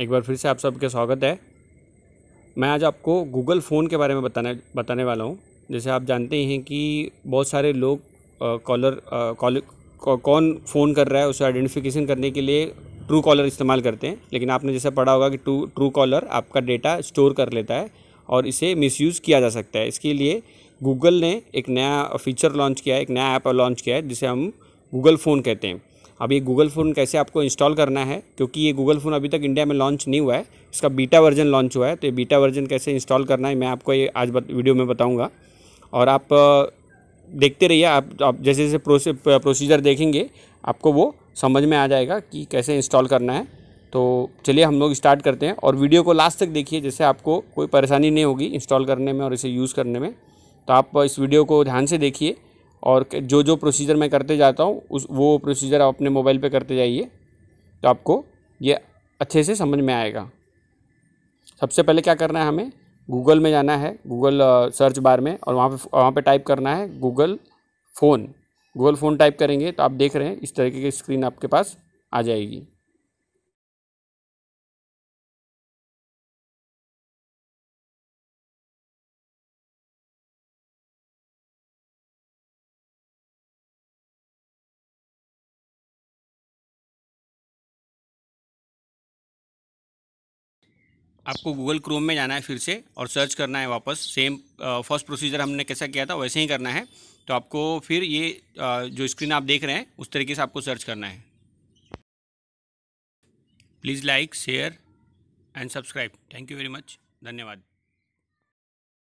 एक बार फिर से आप सबके स्वागत है मैं आज आपको गूगल फ़ोन के बारे में बताने बताने वाला हूँ जैसे आप जानते ही हैं कि बहुत सारे लोग कॉलर कॉल कौन फ़ोन कर रहा है उसे आइडेंटिफिकेशन करने के लिए ट्रू कॉलर इस्तेमाल करते हैं लेकिन आपने जैसे पढ़ा होगा कि ट्रू ट्रू कॉलर आपका डेटा स्टोर कर लेता है और इसे मिसयूज़ किया जा सकता है इसके लिए गूगल ने एक नया फीचर लॉन्च किया है एक नया ऐप लॉन्च किया है जिसे हम गूगल फ़ोन कहते हैं अब ये गूगल फ़ोन कैसे आपको इंस्टॉल करना है क्योंकि ये गूगल फ़ोन अभी तक इंडिया में लॉन्च नहीं हुआ है इसका बीटा वर्जन लॉन्च हुआ है तो ये बीटा वर्जन कैसे इंस्टॉल करना है मैं आपको ये आज वीडियो में बताऊँगा और आप देखते रहिए आप आप जैसे जैसे प्रोसीजर देखेंगे आपको वो समझ में आ जाएगा कि कैसे इंस्टॉल करना है तो चलिए हम लोग स्टार्ट करते हैं और वीडियो को लास्ट तक देखिए जैसे आपको कोई परेशानी नहीं होगी इंस्टॉल करने में और इसे यूज़ करने में तो आप इस वीडियो को ध्यान से देखिए और जो जो प्रोसीजर मैं करते जाता हूँ उस वो प्रोसीजर आप अपने मोबाइल पे करते जाइए तो आपको ये अच्छे से समझ में आएगा सबसे पहले क्या करना है हमें गूगल में जाना है गूगल सर्च बार में और वहाँ पे वहाँ पे टाइप करना है Google phone Google phone type करेंगे तो आप देख रहे हैं इस तरीके की स्क्रीन आपके पास आ जाएगी आपको गूगल क्रोम में जाना है फिर से और सर्च करना है वापस सेम फर्स्ट प्रोसीजर हमने कैसा किया था वैसे ही करना है तो आपको फिर ये आ, uh, जो स्क्रीन आप देख रहे हैं उस तरीके से आपको सर्च करना है please like share and subscribe thank you very much धन्यवाद